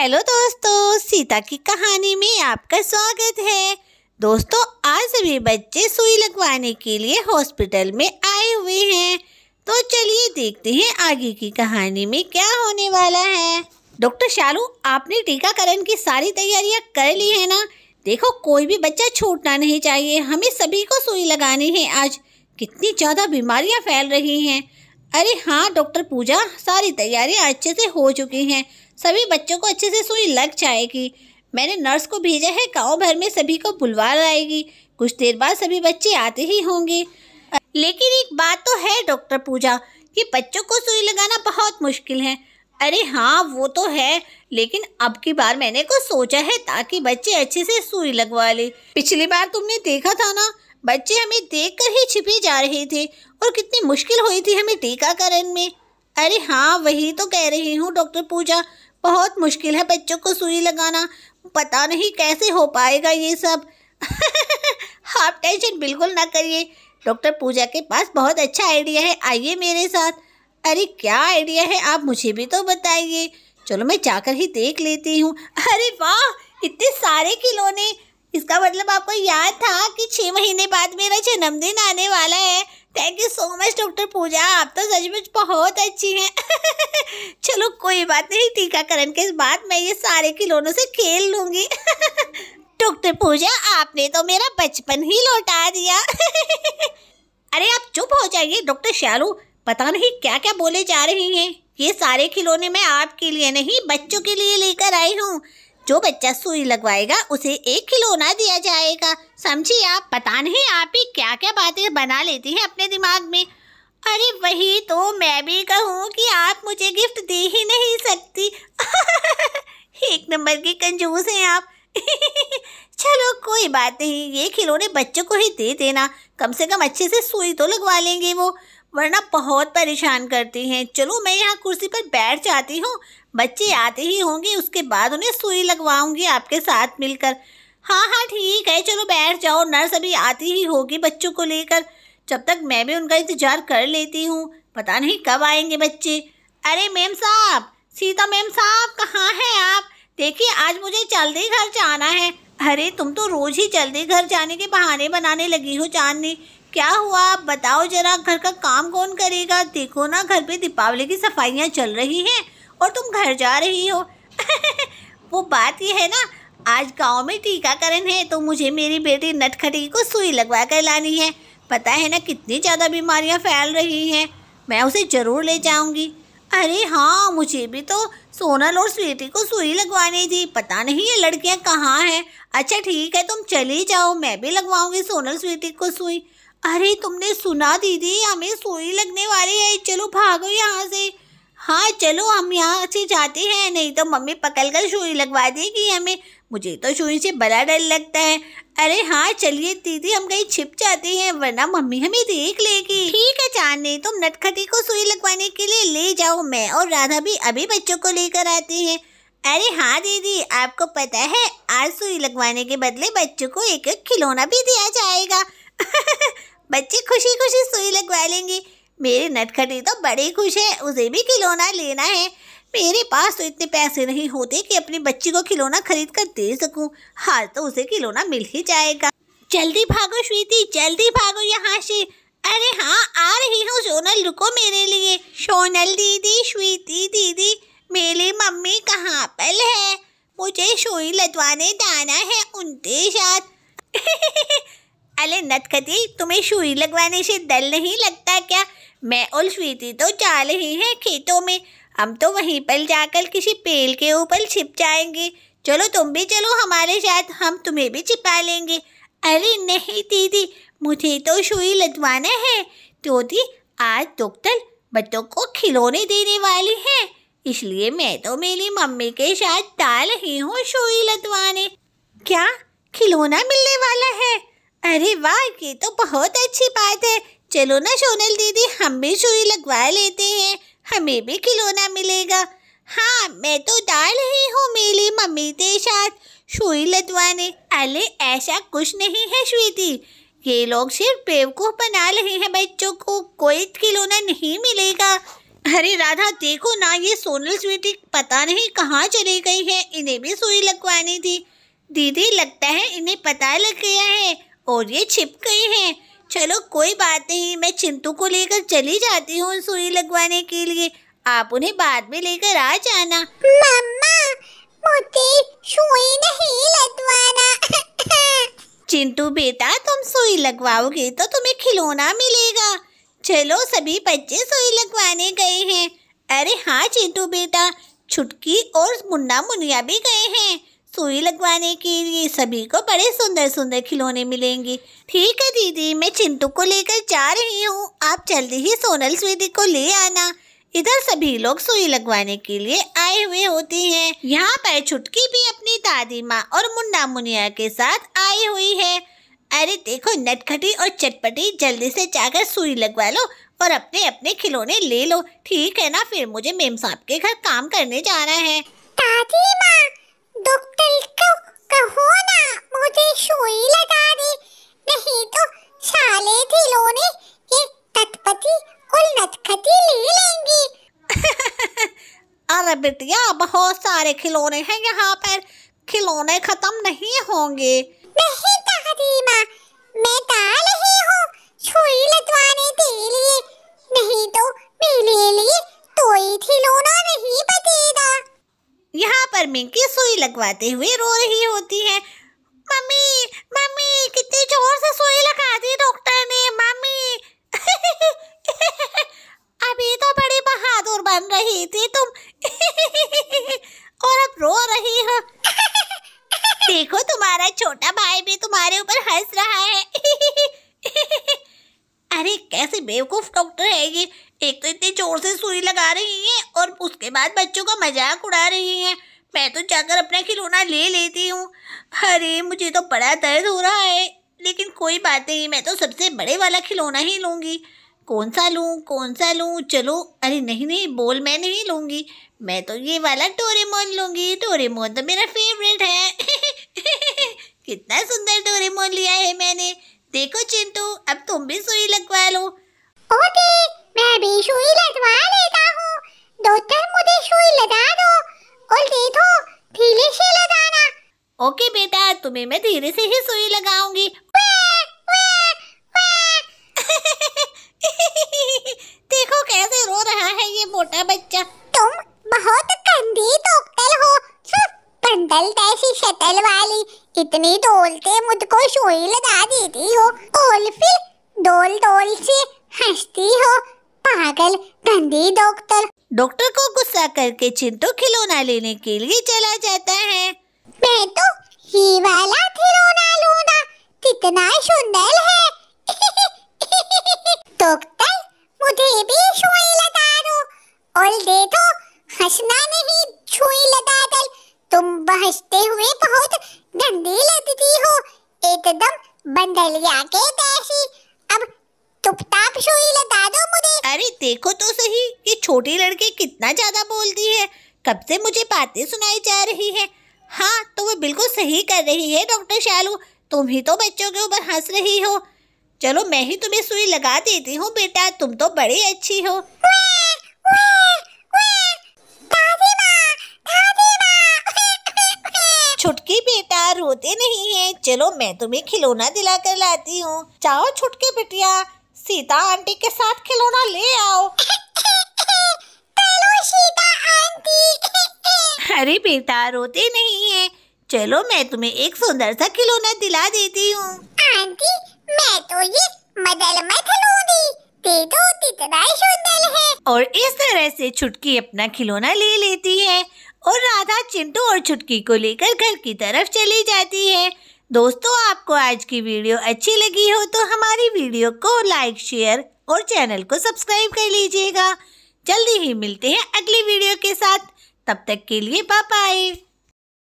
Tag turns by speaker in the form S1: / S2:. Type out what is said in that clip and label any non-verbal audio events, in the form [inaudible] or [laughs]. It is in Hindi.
S1: हेलो दोस्तों सीता की कहानी में आपका स्वागत है दोस्तों आज सभी बच्चे सुई लगवाने के लिए हॉस्पिटल में आए हुए हैं तो चलिए देखते हैं आगे की कहानी में क्या होने वाला है डॉक्टर शालू आपने टीकाकरण की सारी तैयारियां कर ली है ना देखो कोई भी बच्चा छूटना नहीं चाहिए हमें सभी को सुई लगानी है आज कितनी ज़्यादा बीमारियां फैल रही हैं अरे हाँ डॉक्टर पूजा सारी तैयारियां अच्छे से हो चुकी हैं सभी बच्चों को अच्छे से सुई लग जाएगी मैंने नर्स को भेजा है गाँव भर में सभी को बुलवा लाएगी कुछ देर बाद सभी बच्चे आते ही होंगे लेकिन एक बात तो है डॉक्टर पूजा कि बच्चों को सुई लगाना बहुत मुश्किल है अरे हाँ वो तो है लेकिन अब की बार मैंने कुछ सोचा है ताकि बच्चे अच्छे से सुई लगवा ले पिछली बार तुमने देखा था ना बच्चे हमें देख कर ही छिपे जा रहे थे और कितनी मुश्किल हुई थी हमें टीकाकरण में अरे हाँ वही तो कह रही हूँ डॉक्टर पूजा बहुत मुश्किल है बच्चों को सुई लगाना पता नहीं कैसे हो पाएगा ये सब [laughs] आप टेंशन बिल्कुल ना करिए डॉक्टर पूजा के पास बहुत अच्छा आइडिया है आइए मेरे साथ अरे क्या आइडिया है आप मुझे भी तो बताइए चलो मैं जाकर ही देख लेती हूँ अरे वाह इतने सारे खिलौने इसका मतलब आपको याद था कि छः महीने बाद मेरा जन्मदिन आने वाला है thank you so much doctor Puja आप तो सचमुच बहुत अच्छी हैं [laughs] चलो कोई बात नहीं टीकाकरण के बाद मैं ये सारे खिलौनों से खेल लूँगी डॉक्टर पूजा आपने तो मेरा बचपन ही लौटा दिया [laughs] अरे आप चुप हो जाइए डॉक्टर शालू पता नहीं क्या क्या बोले जा रही हैं ये सारे खिलौने मैं आपके लिए नहीं बच्चों के लिए लेकर आई हूँ जो बच्चा सुई लगवाएगा उसे एक खिलौना दिया जाएगा समझी आप पता नहीं आप ही क्या क्या बातें बना लेती हैं अपने दिमाग में अरे वही तो मैं भी कहूँ कि आप मुझे गिफ्ट दे ही नहीं सकती [laughs] एक नंबर के कंजूस हैं आप [laughs] चलो कोई बात नहीं ये खिलौने बच्चों को ही दे देना कम से कम अच्छे से सुई तो लगवा लेंगे वो वरना बहुत परेशान करती हैं चलो मैं यहाँ कुर्सी पर बैठ जाती हूँ बच्चे आते ही होंगे उसके बाद उन्हें सुई लगवाऊंगी आपके साथ मिलकर हाँ हाँ ठीक है चलो बैठ जाओ नर्स अभी आती ही होगी बच्चों को लेकर जब तक मैं भी उनका इंतजार कर लेती हूँ पता नहीं कब आएंगे बच्चे अरे मैम साहब सीता मैम साहब कहाँ हैं आप देखिए आज मुझे जल्दी घर जाना है अरे तुम तो रोज़ ही जल्दी घर जाने के बहाने बनाने लगी हो चांदनी क्या हुआ आप बताओ जरा घर का काम कौन करेगा देखो ना घर पे दीपावली की सफाइयाँ चल रही हैं और तुम घर जा रही हो [laughs] वो बात ये है ना आज गांव में टीकाकरण है तो मुझे मेरी बेटी नटखटी को सुई लगवा कर लानी है पता है ना कितनी ज़्यादा बीमारियां फैल रही हैं मैं उसे ज़रूर ले जाऊंगी अरे हाँ मुझे भी तो सोनल और स्वीटी को सुई लगवानी थी पता नहीं ये लड़कियाँ कहाँ हैं अच्छा ठीक है तुम चली जाओ मैं भी लगवाऊँगी सोनल स्वीटी को सुई अरे तुमने सुना दीदी हमें सुई लगने वाली है चलो भागो यहाँ से हाँ चलो हम यहाँ से जाते हैं नहीं तो मम्मी पकड़ कर सुई लगवा देगी हमें मुझे तो सुई से बड़ा डर लगता है अरे हाँ चलिए दीदी हम कहीं छिप जाते हैं वरना मम्मी हमें देख लेगी ठीक है चांदनी तुम तो नटखटी को सुई लगवाने के लिए ले जाओ मैं और राधा भी अभी बच्चों को लेकर आते हैं अरे हाँ दीदी आपको पता है आज सुई लगवाने के बदले बच्चों को एक एक खिलौना भी दिया जाएगा [laughs] बच्चे खुशी खुशी सुई लगवा लेंगे मेरे नटखटी तो बड़े खुश हैं उसे भी खिलौना लेना है मेरे पास तो इतने पैसे नहीं होते कि अपनी बच्ची को खिलौना खरीद कर दे सकूं। हाल तो उसे खिलौना मिल ही जाएगा जल्दी भागो श्वेति जल्दी भागो यहाँ से अरे हाँ आ रही हूँ सोनल रुको मेरे लिए सोनल दीदी श्वेति दीदी मेरी मम्मी कहाँ पर है मुझे सुई लदवाने जाना है उनके साथ [laughs] अरे नतखती तुम्हें सुई लगवाने से डर नहीं लगता क्या मैं और स्वीति तो चाल ही है खेतों में हम तो वहीं पर जाकर किसी पेड़ के ऊपर छिप जाएंगे चलो तुम भी चलो हमारे साथ हम तुम्हें भी छिपा लेंगे अरे नहीं दीदी मुझे तो सुई लदवाना है तो दी आज डॉक्टर बच्चों को खिलौने देने वाली है इसलिए मैं तो मेरी मम्मी के साथ डाल ही हूँ सुई लदवाने क्या खिलौना मिलने वाला है अरे वाह ये तो बहुत अच्छी बात है चलो ना सोनल दीदी हम भी सुई लगवा लेते हैं हमें भी खिलौना मिलेगा हाँ मैं तो डाल रही हूँ मेरी मम्मी के साथ सुई लगवाने अरे ऐसा कुछ नहीं है श्वेति ये लोग सिर्फ बेवकूफ़ बना रहे हैं बच्चों को कोई खिलौना नहीं मिलेगा अरे राधा देखो ना ये सोनल स्वीटी पता नहीं कहाँ चली गई है इन्हें भी सुई लगवानी थी दीदी लगता है इन्हें पता लग गया है और ये छिप गए हैं चलो कोई बात नहीं मैं चिंटू को लेकर चली जाती हूँ सुई लगवाने के लिए आप उन्हें बाद में लेकर आ जाना मम्मा मुझे सुई नहीं लगवाना चिंटू बेटा तुम सुई लगवाओगे तो तुम्हें खिलौना मिलेगा चलो सभी बच्चे सुई लगवाने गए हैं अरे हाँ चिंटू बेटा छुटकी और मुन्ना मुनिया भी गए हैं सुई लगवाने के लिए सभी को बड़े सुंदर सुंदर खिलौने मिलेंगे ठीक है दीदी मैं चिंटू को लेकर जा रही हूँ आप जल्दी ही सोनल स्वीदी को ले आना इधर सभी लोग सुई लगवाने के लिए आए हुए होते हैं यहाँ पर छुटकी भी अपनी दादी माँ और मुन्ना मुनिया के साथ आई हुई है अरे देखो नटखटी और चटपटी जल्दी से जाकर सुई लगवा लो और अपने अपने खिलौने ले लो ठीक है ना फिर मुझे मेम साहब के घर काम करने जाना है दादी डॉक्टर को कहो ना मुझे सुई लगा दे नहीं तो साले ये नटखटी ले लेंगी [laughs] अरे बिटिया बहुत सारे खिलौने हैं यहाँ पर खिलौने खत्म नहीं होंगे नहीं दादी माँ मैं डाल रही हूँ के लिए नहीं तो मेरे लिए खिलौना नहीं बचेगा यहाँ पर मिंकी सुई लगवाते हुए रो रही होती है मम्मी मम्मी कितनी जोर से सुई लगा दी डॉक्टर ने मम्मी [laughs] अभी तो बड़ी बहादुर बन रही थी तुम [laughs] और अब रो रही हो [laughs] देखो तुम्हारा छोटा भाई भी तुम्हारे ऊपर हंस रहा है अरे कैसे बेवकूफ डॉक्टर है ये एक तो इतनी जोर से सुई लगा रही है और उसके बाद बच्चों का मजाक उड़ा रही हैं मैं तो जाकर अपना खिलौना ले लेती हूँ अरे मुझे तो बड़ा दर्द हो रहा है लेकिन कोई बात नहीं मैं तो सबसे बड़े वाला खिलौना ही लूँगी कौन सा लूँ कौन सा लूँ चलो अरे नहीं नहीं बोल मैं नहीं लूँगी मैं तो ये वाला टोरेमोन लूँगी टोरेमोन तो मेरा फेवरेट है [laughs] कितना सुंदर टोरेमोन लिया है मैंने देखो चिंटू अब तुम भी सुई लगवा लो ओके मैं भी सुई लगवा लेती तुम्हें मैं धीरे से ही सुई लगाऊंगी देखो कैसे रो रहा है ये मोटा बच्चा तुम बहुत गंदी टोकल हो पंडल जैसी शटल वाली इतनी डोलते मुझको सुई लगा देती हो और फिर डोल डोल से हंसती हो पागल गंदी डॉक्टर डॉक्टर को गुस्सा करके चिंटू खिलौना लेने के लिए चला जाता है मैं तो बंदलिया के देसी अब चुपचाप सुई लगा दो मुझे अरे देखो तो सही ये छोटी लड़की कितना ज्यादा बोलती है कब से मुझे बातें सुनाई जा रही है हाँ तो वो बिल्कुल सही कर रही है डॉक्टर शालू तुम ही तो बच्चों के ऊपर हंस रही हो चलो मैं ही तुम्हें सुई लगा देती हूँ बेटा तुम तो बड़ी अच्छी हो वे, वे। बाबा रोते नहीं है चलो मैं तुम्हें खिलौना दिला कर लाती हूँ जाओ छुटके बिटिया सीता आंटी के साथ खिलौना ले आओ अरे बेटा रोते नहीं है चलो मैं तुम्हें एक सुंदर सा खिलौना दिला देती हूँ आंटी मैं तो ये मदलमा खिलौना कितना सुंदर है और इस तरह से छुटकी अपना खिलौना ले लेती है और राधा चिंटू और छुटकी को लेकर घर की तरफ चली जाती है दोस्तों आपको आज की वीडियो अच्छी लगी हो तो हमारी वीडियो को लाइक शेयर और चैनल को सब्सक्राइब कर लीजिएगा जल्दी ही मिलते हैं अगली वीडियो के साथ तब तक के लिए बाय बाय